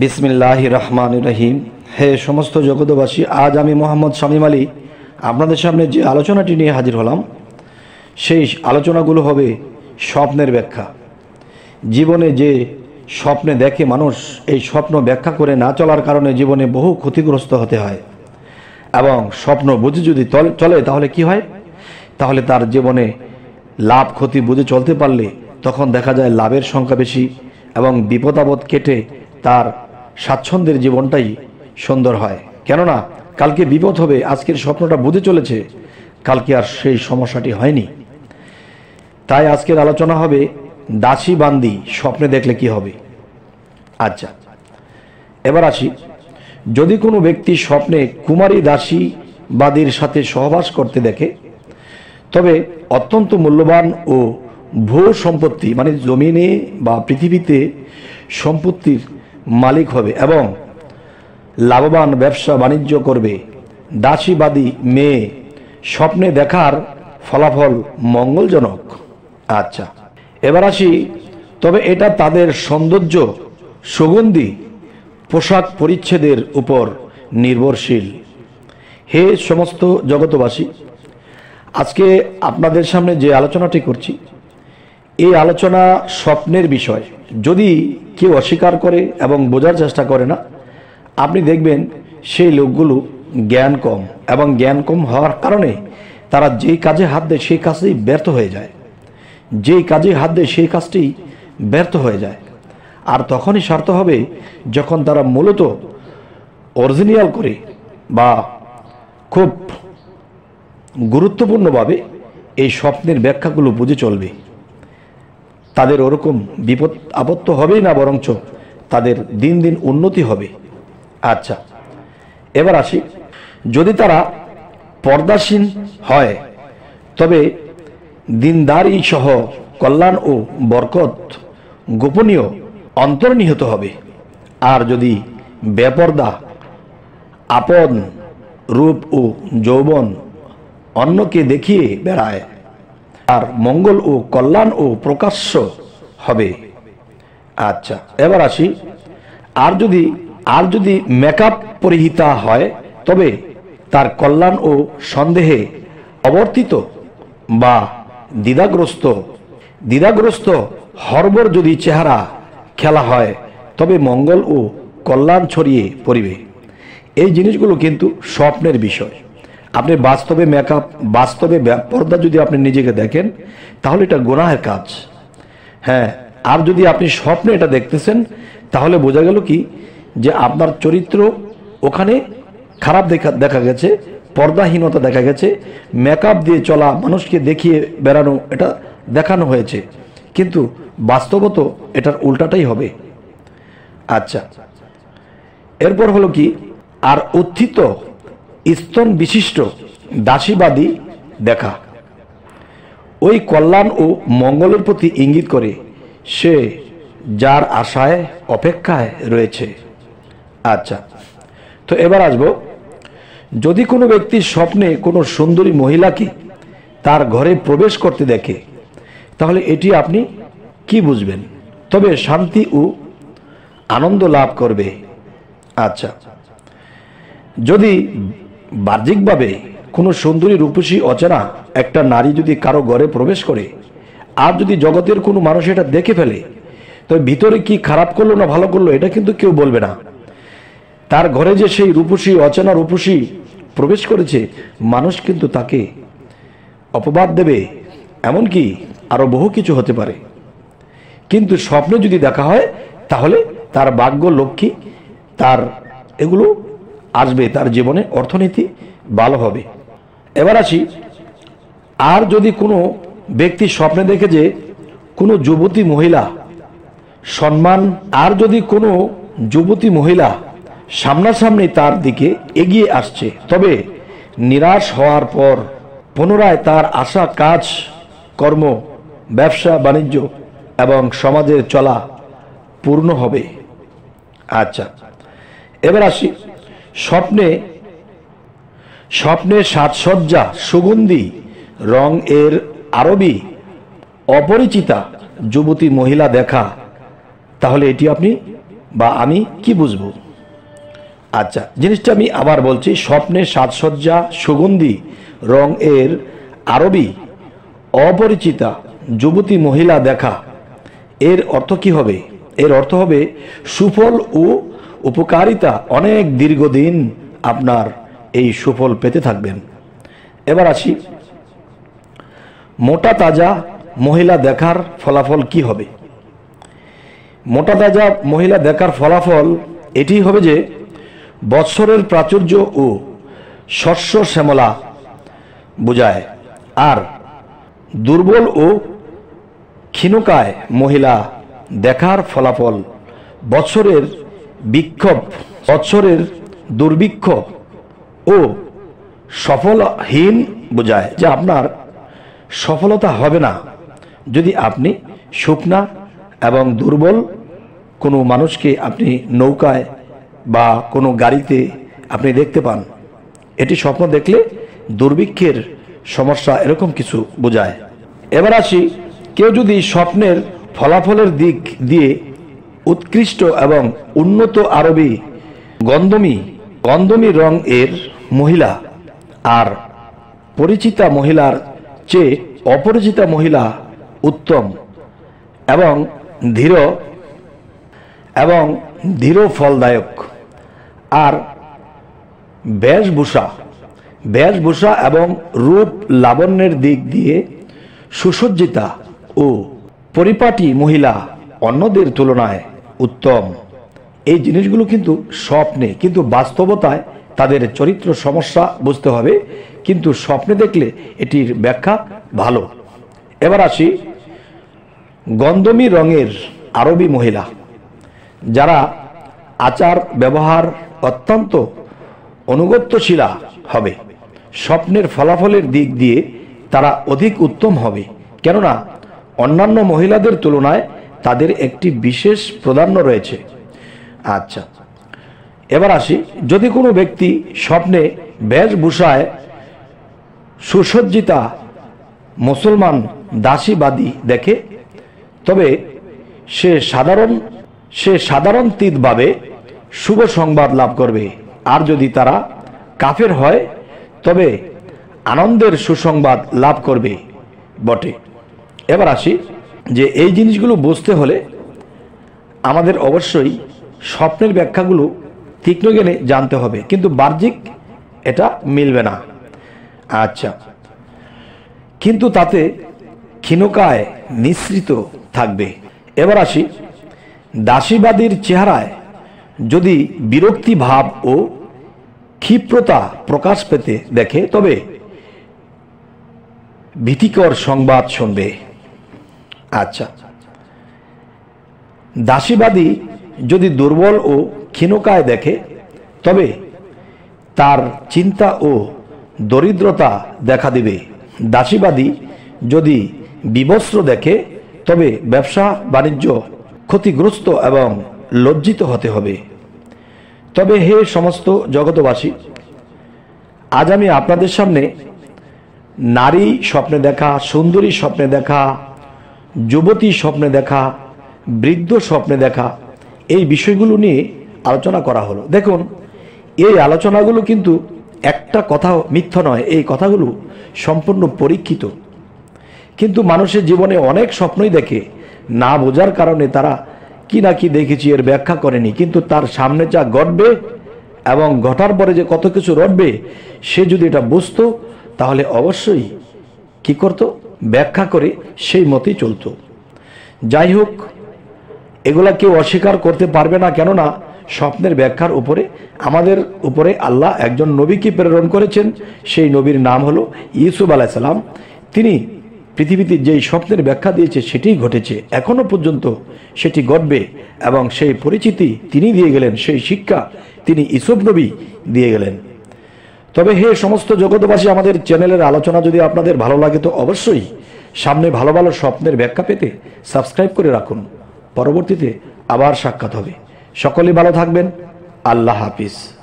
বিসমিল্লাহ রহমান রহিম হে সমস্ত জগতবাসী আজ আমি মোহাম্মদ শামীম আলী আপনাদের সামনে যে আলোচনাটি নিয়ে হাজির হলাম সেই আলোচনাগুলো হবে স্বপ্নের ব্যাখ্যা জীবনে যে স্বপ্নে দেখে মানুষ এই স্বপ্ন ব্যাখ্যা করে না চলার কারণে জীবনে বহু ক্ষতিগ্রস্ত হতে হয় এবং স্বপ্ন বুঝে যদি চলে তাহলে কি হয় তাহলে তার জীবনে লাভ ক্ষতি বুঝে চলতে পারলে তখন দেখা যায় লাভের সংখ্যা বেশি এবং বিপদাবদ কেটে তার স্বাচ্ছন্দ্যের জীবনটাই সুন্দর হয় কেননা কালকে বিপদ হবে আজকের স্বপ্নটা বুঝে চলেছে কালকে আর সেই সমস্যাটি হয়নি তাই আজকের আলোচনা হবে দাসী বান্দি স্বপ্নে দেখলে কি হবে আচ্ছা এবার আসি যদি কোনো ব্যক্তি স্বপ্নে কুমারী দাসী বাদীর সাথে সহবাস করতে দেখে তবে অত্যন্ত মূল্যবান ও ভূ সম্পত্তি মানে জমিনে বা পৃথিবীতে সম্পত্তির মালিক হবে এবং লাভবান ব্যবসা বাণিজ্য করবে দাসীবাদী মেয়ে স্বপ্নে দেখার ফলাফল মঙ্গলজনক আচ্ছা এবার আসি তবে এটা তাদের সৌন্দর্য সুগন্ধি পোশাক পরিচ্ছেদের উপর নির্ভরশীল হে সমস্ত জগতবাসী আজকে আপনাদের সামনে যে আলোচনাটি করছি এই আলোচনা স্বপ্নের বিষয় যদি কেউ অস্বীকার করে এবং বোঝার চেষ্টা করে না আপনি দেখবেন সেই লোকগুলো জ্ঞান কম এবং জ্ঞান কম হওয়ার কারণে তারা যেই কাজে হাত দেয় সেই কাজেই ব্যর্থ হয়ে যায় যেই কাজে হাত দেয় সেই কাজটি ব্যর্থ হয়ে যায় আর তখনই স্বার্থ হবে যখন তারা মূলত অরিজিনাল করে বা খুব গুরুত্বপূর্ণভাবে এই স্বপ্নের ব্যাখ্যাগুলো বুঝে চলবে তাদের ওরকম বিপদ আপত্ত হবেই না বরঞ্চ তাদের দিন দিন উন্নতি হবে আচ্ছা এবার আসি যদি তারা পর্দাসীন হয় তবে দিনদারি সহ কল্যাণ ও বরকত গোপনীয় অন্তর্নিহিত হবে আর যদি বেপর্দা আপন রূপ ও যৌবন অন্যকে দেখিয়ে বেড়ায় আর মঙ্গল ও কল্যাণ ও প্রকাশ্য হবে আচ্ছা এবার আসি আর যদি আর যদি মেকআপ পরিহিতা হয় তবে তার কল্যাণ ও সন্দেহে অবর্তিত বা দ্বিধাগ্রস্ত দ্বিধাগ্রস্ত হরবর যদি চেহারা খেলা হয় তবে মঙ্গল ও কল্যাণ ছড়িয়ে পড়িবে এই জিনিসগুলো কিন্তু স্বপ্নের বিষয় আপনি বাস্তবে মেকআপ বাস্তবে পর্দা যদি আপনি নিজেকে দেখেন তাহলে এটা গোনাহের কাজ হ্যাঁ আর যদি আপনি স্বপ্নে এটা দেখতেছেন তাহলে বোঝা গেল কি যে আপনার চরিত্র ওখানে খারাপ দেখা দেখা গেছে পর্দাহীনতা দেখা গেছে মেকআপ দিয়ে চলা মানুষকে দেখিয়ে বেড়ানো এটা দেখানো হয়েছে কিন্তু বাস্তবত এটার উল্টাটাই হবে আচ্ছা এরপর হলো কি আর উত্থিত স্তন বিশিষ্ট দাসীবাদী দেখা ওই কল্যাণ ও মঙ্গলের প্রতি ইঙ্গিত করে সে যার আশায় অপেক্ষায় রয়েছে আচ্ছা তো এবার আসবো যদি কোনো ব্যক্তি স্বপ্নে কোনো সুন্দরী মহিলাকে তার ঘরে প্রবেশ করতে দেখে তাহলে এটি আপনি কি বুঝবেন তবে শান্তি ও আনন্দ লাভ করবে আচ্ছা যদি বাহ্যিকভাবে কোনো সুন্দরী রূপসী অচেনা একটা নারী যদি কারো ঘরে প্রবেশ করে আর যদি জগতের কোনো মানুষ এটা দেখে ফেলে তবে ভিতরে কি খারাপ করলো না ভালো করলো এটা কিন্তু কেউ বলবে না তার ঘরে যে সেই রূপসী অচেনা রূপসী প্রবেশ করেছে মানুষ কিন্তু তাকে অপবাদ দেবে এমনকি আরও বহু কিছু হতে পারে কিন্তু স্বপ্নে যদি দেখা হয় তাহলে তার ভাগ্য লক্ষ্মী তার এগুলো আসবে তার জীবনে অর্থনীতি ভালো হবে এবার আসি আর যদি কোনো ব্যক্তি স্বপ্নে দেখে যে কোনো যুবতী মহিলা সম্মান আর যদি কোনো যুবতী মহিলা সামনাসামনি তার দিকে এগিয়ে আসছে তবে নিরাশ হওয়ার পর পুনরায় তার আশা কাজ কর্ম ব্যবসা বাণিজ্য এবং সমাজের চলা পূর্ণ হবে আচ্ছা এবার আসি স্বপ্নে স্বপ্নের সাজসজ্জা সুগন্ধি রং এর আরবি অপরিচিতা যুবতী মহিলা দেখা তাহলে এটি আপনি বা আমি কি বুঝব আচ্ছা জিনিসটা আমি আবার বলছি স্বপ্নের সাজসজ্জা সুগন্ধি রং এর আরবি অপরিচিতা যুবতী মহিলা দেখা এর অর্থ কি হবে এর অর্থ হবে সুফল ও উপকারিতা অনেক দীর্ঘদিন আপনার এই সুফল পেতে থাকবেন এবার আসি মোটা তাজা মহিলা দেখার ফলাফল কি হবে মোটা তাজা মহিলা দেখার ফলাফল এটি হবে যে বৎসরের প্রাচুর্য ও শস্য শ্যামলা বোঝায় আর দুর্বল ও ক্ষীণকায় মহিলা দেখার ফলাফল বৎসরের বিক্ষোভ অচ্ছরের দুর্ভিক্ষ ও সফলহীন বোঝায় যে আপনার সফলতা হবে না যদি আপনি শুকনা এবং দুর্বল কোনো মানুষকে আপনি নৌকায় বা কোনো গাড়িতে আপনি দেখতে পান এটি স্বপ্ন দেখলে দুর্ভিক্ষের সমস্যা এরকম কিছু বোঝায় এবার আসি কেউ যদি স্বপ্নের ফলাফলের দিক দিয়ে উৎকৃষ্ট এবং উন্নত আরবি গন্ধমি গন্ধমি রং এর মহিলা আর পরিচিতা মহিলার চেয়ে অপরিচিতা মহিলা উত্তম এবং ধীর এবং ধীর ফলদায়ক আর বেশভূষা বেশভূষা এবং রূপ লাবণ্যের দিক দিয়ে সুসজ্জিতা ও পরিপাটি মহিলা অন্যদের তুলনায় উত্তম এই জিনিসগুলো কিন্তু স্বপ্নে কিন্তু বাস্তবতায় তাদের চরিত্র সমস্যা বুঝতে হবে কিন্তু স্বপ্নে দেখলে এটির ব্যাখ্যা ভালো এবার আসি গন্ধমি রঙের আরবি মহিলা যারা আচার ব্যবহার অত্যন্ত অনুগত্যশীলা হবে স্বপ্নের ফলাফলের দিক দিয়ে তারা অধিক উত্তম হবে কেননা অন্যান্য মহিলাদের তুলনায় তাদের একটি বিশেষ প্রাধান্য রয়েছে আচ্ছা এবার আসি যদি কোনো ব্যক্তি স্বপ্নে বেশভূষায় সুসজ্জিতা মুসলমান দাসীবাদী দেখে তবে সে সাধারণ সে সাধারণ তীতভাবে শুভ সংবাদ লাভ করবে আর যদি তারা কাফের হয় তবে আনন্দের সুসংবাদ লাভ করবে বটে এবার আসি যে এই জিনিসগুলো বুঝতে হলে আমাদের অবশ্যই স্বপ্নের ব্যাখ্যাগুলো তীক্ষ্ণ জ্ঞানে জানতে হবে কিন্তু বাহ্যিক এটা মিলবে না আচ্ছা কিন্তু তাতে ক্ষীণকায় নিঃসৃত থাকবে এবার আসি দাসীবাদীর চেহারায় যদি বিরক্তি ভাব ও ক্ষিপ্রতা প্রকাশ পেতে দেখে তবে ভীতিকর সংবাদ শুনবে আচ্ছা দাসীবাদী যদি দুর্বল ও ক্ষীণকায় দেখে তবে তার চিন্তা ও দরিদ্রতা দেখা দিবে দাসীবাদী যদি বিবস্ত্র দেখে তবে ব্যবসা বাণিজ্য ক্ষতিগ্রস্ত এবং লজ্জিত হতে হবে তবে হে সমস্ত জগতবাসী আজ আমি আপনাদের সামনে নারী স্বপ্নে দেখা সুন্দরী স্বপ্নে দেখা যুবতী স্বপ্নে দেখা বৃদ্ধ স্বপ্নে দেখা এই বিষয়গুলো নিয়ে আলোচনা করা হলো দেখুন এই আলোচনাগুলো কিন্তু একটা কথা মিথ্য নয় এই কথাগুলো সম্পূর্ণ পরীক্ষিত কিন্তু মানুষের জীবনে অনেক স্বপ্নই দেখে না বোঝার কারণে তারা কি না কি দেখেছি এর ব্যাখ্যা করেনি কিন্তু তার সামনে যা ঘটবে এবং ঘটার পরে যে কত কিছু রটবে সে যদি এটা বুঝতো তাহলে অবশ্যই কি করতো ব্যাখ্যা করে সেই মতেই চলত যাই হোক এগুলা কেউ অস্বীকার করতে পারবে না কেননা স্বপ্নের ব্যাখ্যার উপরে আমাদের উপরে আল্লাহ একজন নবীকে প্রেরণ করেছেন সেই নবীর নাম হলো ইউসুফ আলাইসাল্লাম তিনি পৃথিবীতে যেই স্বপ্নের ব্যাখ্যা দিয়েছে সেটিই ঘটেছে এখনও পর্যন্ত সেটি ঘটবে এবং সেই পরিচিতি তিনি দিয়ে গেলেন সেই শিক্ষা তিনি ইসব নবী দিয়ে গেলেন তবে হে সমস্ত জগতবাসী আমাদের চ্যানেলের আলোচনা যদি আপনাদের ভালো লাগে তো অবশ্যই সামনে ভালো ভালো স্বপ্নের ব্যাখ্যা পেতে সাবস্ক্রাইব করে রাখুন পরবর্তীতে আবার সাক্ষাৎ হবে সকলে ভালো থাকবেন আল্লাহ হাফিজ